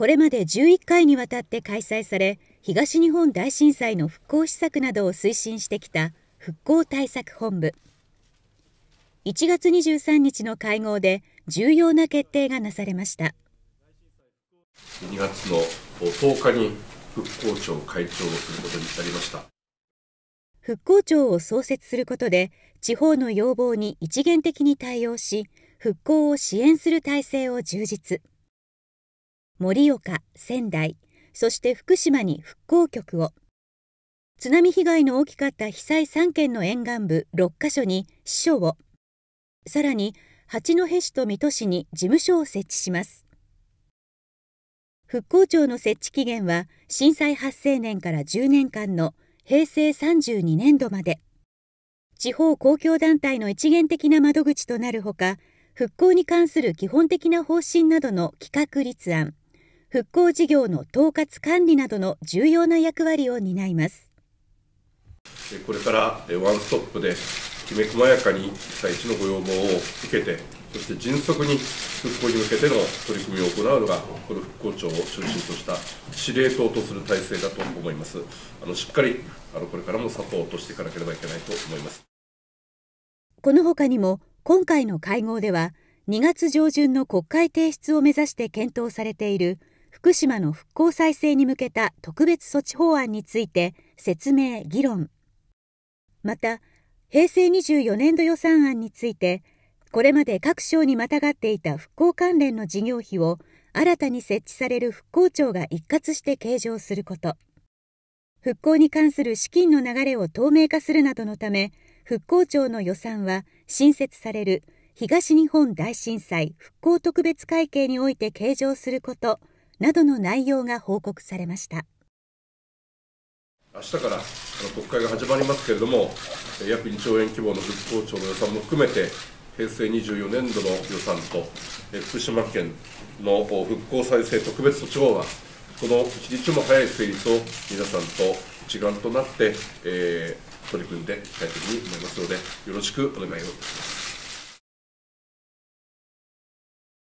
これまで11回にわたって開催され東日本大震災の復興施策などを推進してきた復興対策本部1月23日の会合で重要な決定がなされました2月の10日に復興庁会長をすることになりました復興庁を創設することで地方の要望に一元的に対応し復興を支援する体制を充実盛岡仙台そして福島に復興局を津波被害の大きかった被災3県の沿岸部6カ所に支所をさらに八戸市と水戸市に事務所を設置します復興庁の設置期限は震災発生年から10年間の平成32年度まで地方公共団体の一元的な窓口となるほか復興に関する基本的な方針などの企画立案復興事業の統括管理などの重要な役割を担いますこれからワンストップできめ細やかに被災地のご要望を受けてそして迅速に復興に向けての取り組みを行うのが、この復興庁を中心とした司令塔とする体制だと思います。あのしっかりあのこれからもサポートしていかなければいけないと思います。このほかにも、今回の会合では、2月上旬の国会提出を目指して検討されている福島の復興再生に向けた特別措置法案について説明・議論また平成24年度予算案についてこれまで各省にまたがっていた復興関連の事業費を新たに設置される復興庁が一括して計上すること復興に関する資金の流れを透明化するなどのため復興庁の予算は新設される東日本大震災復興特別会計において計上することなどの内容が報告されました明日から国会が始まりますけれども約2兆円規模の復興庁の予算も含めて平成24年度の予算と福島県の復興再生特別措置法はこの一日も早い成立を皆さんと一丸となって、えー、取り組んでいきたいというふうに思いますのでよろしくお願いをいたします。